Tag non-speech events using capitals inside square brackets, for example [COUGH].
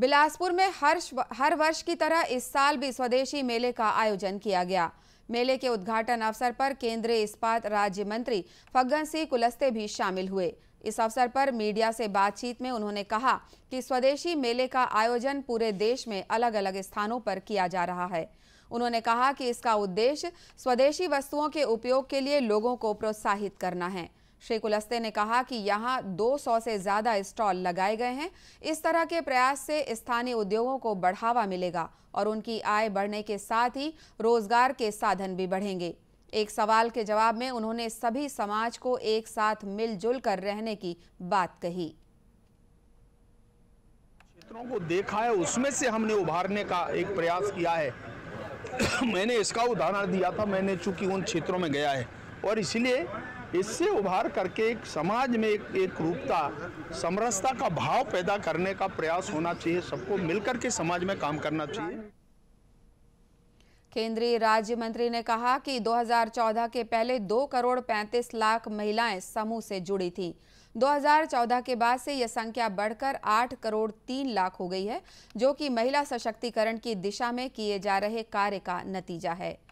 बिलासपुर में हर हर वर्ष की तरह इस साल भी स्वदेशी मेले का आयोजन किया गया मेले के उद्घाटन अवसर पर केंद्रीय इस्पात राज्य मंत्री फग्गन सिंह कुलस्ते भी शामिल हुए इस अवसर पर मीडिया से बातचीत में उन्होंने कहा कि स्वदेशी मेले का आयोजन पूरे देश में अलग अलग स्थानों पर किया जा रहा है उन्होंने कहा कि इसका उद्देश्य स्वदेशी वस्तुओं के उपयोग के लिए लोगों को प्रोत्साहित करना है श्री कुलस्ते ने कहा कि यहां 200 से ज़्यादा स्टॉल लगाए गए हैं इस तरह के प्रयास से स्थानीय उद्योगों को बढ़ावा मिलेगा और उनकी आय बढ़ने के साथ ही रोजगार के साधन भी बढ़ेंगे एक सवाल के जवाब में उन्होंने सभी समाज को एक साथ मिलजुल कर रहने की बात कही क्षेत्रों को देखा है उसमें से हमने उभारने का एक प्रयास किया है [COUGHS] मैंने इसका उदाहरण दिया था मैंने चूंकि उन क्षेत्रों में गया है और इसलिए इससे उभार करके एक समाज में एक एक रूपता समरसता का भाव पैदा करने का प्रयास होना चाहिए सबको मिलकर के समाज में काम करना चाहिए केंद्रीय राज्य मंत्री ने कहा कि 2014 के पहले 2 करोड़ 35 लाख महिलाएं समूह से जुड़ी थी 2014 के बाद से यह संख्या बढ़कर 8 करोड़ 3 लाख हो गई है जो कि महिला सशक्तिकरण की दिशा में किए जा रहे कार्य का नतीजा है